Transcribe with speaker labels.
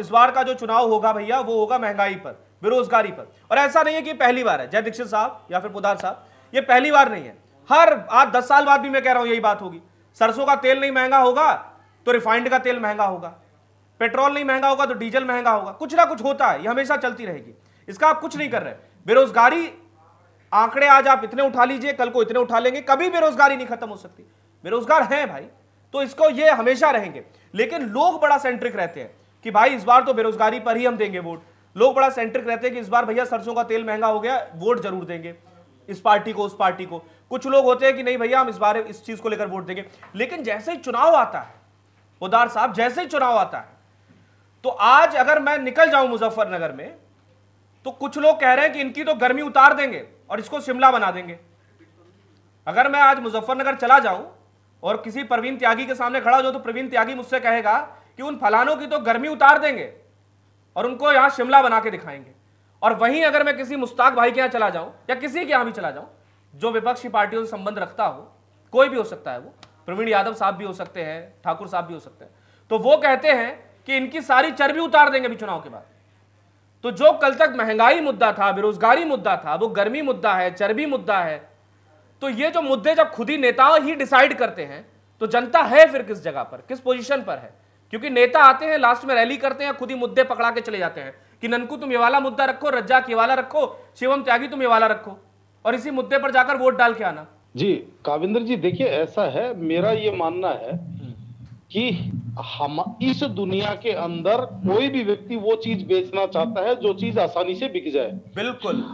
Speaker 1: इस बार का जो चुनाव होगा भैया वो होगा महंगाई पर बेरोजगारी पर और ऐसा नहीं है कि पहली बार है जय दीक्षित साहब या फिर पुदार साहब ये पहली बार नहीं है हर आज दस साल बाद भी मैं कह रहा हूं यही बात होगी सरसों का तेल नहीं महंगा होगा तो रिफाइंड का तेल महंगा होगा पेट्रोल नहीं महंगा होगा तो डीजल महंगा होगा कुछ ना कुछ होता है ये हमेशा चलती रहेगी इसका आप कुछ नहीं कर रहे बेरोजगारी आंकड़े आज आप इतने उठा लीजिए कल को इतने उठा लेंगे कभी बेरोजगारी नहीं खत्म हो सकती बेरोजगार हैं भाई तो इसको ये हमेशा रहेंगे लेकिन लोग बड़ा सेंट्रिक रहते हैं कि भाई इस बार तो बेरोजगारी पर ही हम देंगे वोट लोग बड़ा सेंट्रिक रहते हैं कि इस बार भैया सरसों का तेल महंगा हो गया वोट जरूर देंगे इस पार्टी को उस पार्टी को कुछ लोग होते हैं कि नहीं भैया हम इस बार इस चीज को लेकर वोट देंगे लेकिन जैसे ही चुनाव आता है उदार साहब जैसे ही चुनाव आता है तो आज अगर मैं निकल जाऊं मुजफ्फरनगर में तो कुछ लोग कह रहे हैं कि इनकी तो गर्मी उतार देंगे और इसको शिमला बना देंगे अगर मैं आज मुजफ्फरनगर चला जाऊं और किसी प्रवीण त्यागी के सामने खड़ा हो जाऊं तो प्रवीण त्यागी मुझसे कहेगा कि उन फलानों की तो गर्मी उतार देंगे और उनको यहां शिमला बना के दिखाएंगे और वहीं अगर मैं किसी मुश्ताक भाई के यहां चला जाऊं या किसी के यहां भी चला जाऊं जो विपक्षी पार्टियों से संबंध रखता हो कोई भी हो सकता है वो प्रवीण यादव साहब भी हो सकते हैं ठाकुर साहब भी हो सकते हैं तो वो कहते हैं कि इनकी सारी चर्बी उतार देंगे अभी चुनाव के बाद तो जो कल तक महंगाई मुद्दा था बेरोजगारी मुद्दा था वो गर्मी मुद्दा है चर्बी मुद्दा है तो ये जो मुद्दे जब खुद ही नेताओं ही डिसाइड करते हैं तो जनता है फिर किस जगह पर किस पोजीशन पर है क्योंकि नेता आते हैं लास्ट में रैली करते हैं खुद ही मुद्दे पकड़ा के चले जाते हैं कि ननकू तुम ये वाला मुद्दा रखो रज्जा की वाला रखो शिवम त्यागी तुम ये वाला रखो और इसी मुद्दे पर जाकर वोट डाल के आना
Speaker 2: जी काविंदर जी देखिए ऐसा है मेरा ये मानना है कि हम इस दुनिया के अंदर कोई भी व्यक्ति वो चीज बेचना चाहता है जो चीज आसानी से बिक जाए बिल्कुल